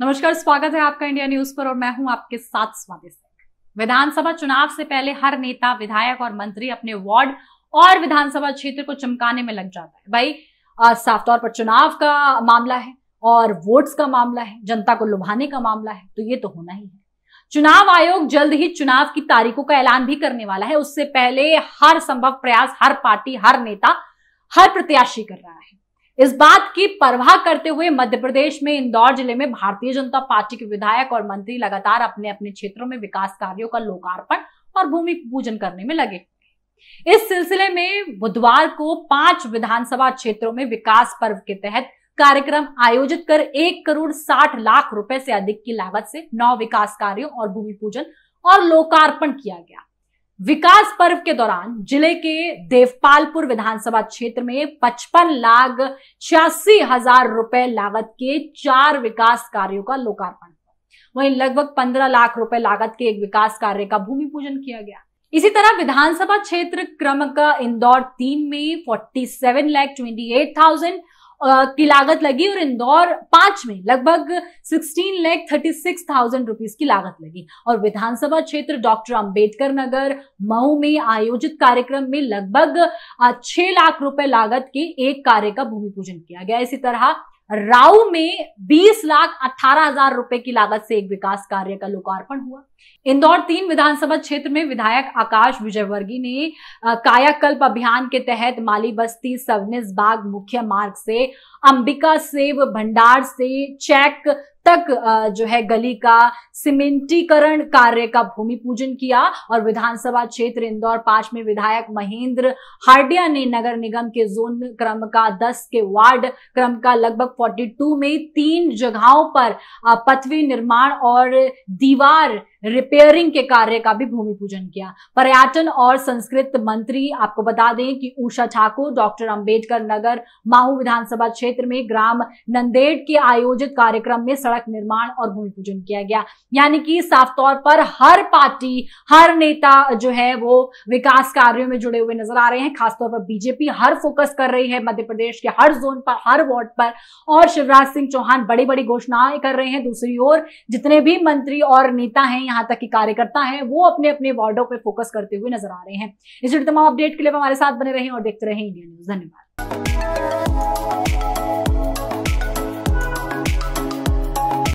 नमस्कार स्वागत है आपका इंडिया न्यूज पर और मैं हूं आपके साथ स्वागत विधानसभा चुनाव से पहले हर नेता विधायक और मंत्री अपने वार्ड और विधानसभा क्षेत्र को चमकाने में लग जाता है भाई साफ तौर पर चुनाव का मामला है और वोट्स का मामला है जनता को लुभाने का मामला है तो ये तो होना ही है चुनाव आयोग जल्द ही चुनाव की तारीखों का ऐलान भी करने वाला है उससे पहले हर संभव प्रयास हर पार्टी हर नेता हर प्रत्याशी कर रहा है इस बात की परवाह करते हुए मध्य प्रदेश में इंदौर जिले में भारतीय जनता पार्टी के विधायक और मंत्री लगातार अपने अपने क्षेत्रों में विकास कार्यों का लोकार्पण और भूमि पूजन करने में लगे इस सिलसिले में बुधवार को पांच विधानसभा क्षेत्रों में विकास पर्व के तहत कार्यक्रम आयोजित कर एक करोड़ साठ लाख रुपए से अधिक की लागत से नौ विकास कार्यों और भूमि पूजन और लोकार्पण किया गया विकास पर्व के दौरान जिले के देवपालपुर विधानसभा क्षेत्र में पचपन लाख छियासी हजार रुपए लागत के चार विकास कार्यों का लोकार्पण वहीं लगभग पंद्रह लाख रुपए लागत के एक विकास कार्य का भूमि पूजन किया गया इसी तरह विधानसभा क्षेत्र क्रम का इंदौर तीन में forty seven lakh twenty eight thousand की लागत लगी और इंदौर पांच में लगभग sixteen lakh thirty six thousand rupees की लागत लगी और विधानसभा क्षेत्र डॉक्टर अंबेडकर नगर मऊ में आयोजित कार्यक्रम में लगभग छह लाख रुपए लागत के एक कार्य का भूमि पूजन किया गया इसी तरह राव में बीस लाख अठारह हजार रुपए की लागत से एक विकास कार्य का लोकार्पण हुआ इंदौर तीन विधानसभा क्षेत्र में विधायक आकाश विजयवर्गीय ने कायाकल्प अभियान के तहत माली बस्ती सवनिस बाग मुख्य मार्ग से अंबिका सेव भंडार से चेक तक जो है गली का सीमेंटीकरण कार्य का भूमि पूजन किया और विधानसभा क्षेत्र इंदौर पांच में विधायक महेंद्र हार्डिया ने नगर निगम के जोन क्रम का दस के वार्ड क्रम का लगभग 42 में तीन जगहों पर पथवी निर्माण और दीवार रिपेयरिंग के कार्य का भी भूमि पूजन किया पर्यटन और संस्कृत मंत्री आपको बता दें कि उषा ठाकुर डॉक्टर अंबेडकर नगर माहू विधानसभा क्षेत्र में ग्राम नंदेड़ के आयोजित कार्यक्रम में सड़क सड़क निर्माण और भूमि पूजन किया गया यानी कि साफ तौर पर हर पार्टी हर नेता जो है वो विकास कार्यों में जुड़े हुए नजर आ रहे हैं खासतौर पर बीजेपी हर फोकस कर रही है मध्य प्रदेश के हर जोन पर हर वार्ड पर और शिवराज सिंह चौहान बड़ी बड़ी घोषणाएं कर रहे हैं दूसरी ओर जितने भी मंत्री और नेता हैं यहां तक के कार्यकर्ता हैं वो अपने अपने वार्डो पर फोकस करते हुए नजर आ रहे हैं इस तमाम अपडेट के लिए हमारे साथ बने रहे और देखते रहे इंडिया न्यूज धन्यवाद